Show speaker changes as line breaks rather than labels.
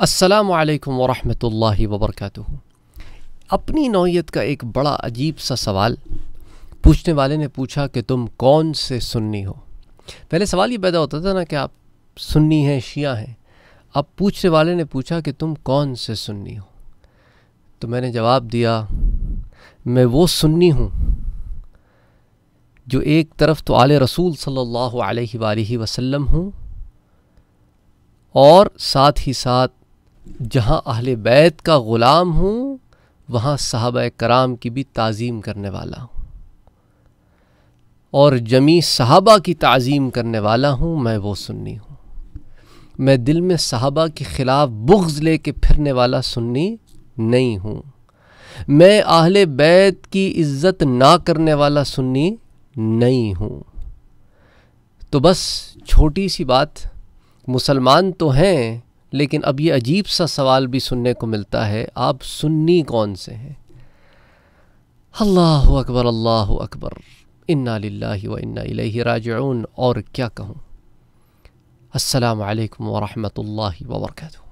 असलकम वरहि वबरक अपनी नौीयत का एक बड़ा अजीब सा सवाल पूछने वाले ने पूछा कि तुम कौन से सुन्नी हो पहले सवाल ये पैदा होता था ना कि आप सुन्नी हैं शिया हैं अब पूछने वाले ने पूछा कि तुम कौन से सुन्नी हो तो मैंने जवाब दिया मैं वो सुन्नी हूँ जो एक तरफ तो आल रसूल सल्लल्लाहु अलैहि वसल्लम हूँ और साथ ही साथ जहाँ अहल बैत का ग़ुलाम हूँ वहाँ साहब कराम की भी तज़ीम करने वाला हूँ और जमी साहबा की तज़ीम करने वाला हूँ मैं वो सुन्नी हूँ मैं दिल में साहबा के ख़िलाफ़ बुग्ज़ ले के फिरने वाला सुन्नी नहीं हूँ मैं आहल बैत की इज़्ज़त ना करने वाला सुन्नी नहीं हूँ तो बस छोटी सी बात मुसलमान तो हैं लेकिन अब ये अजीब सा सवाल भी सुनने को मिलता है आप सुन्नी कौन से हैं अल्लाह अकबर अल्लाह अकबर इन्ना लिल्लाहि व इन्ना इलैहि राजिऊन और क्या कहूँ असलकम वालेकुम व रहमतुल्लाहि व बरकातहू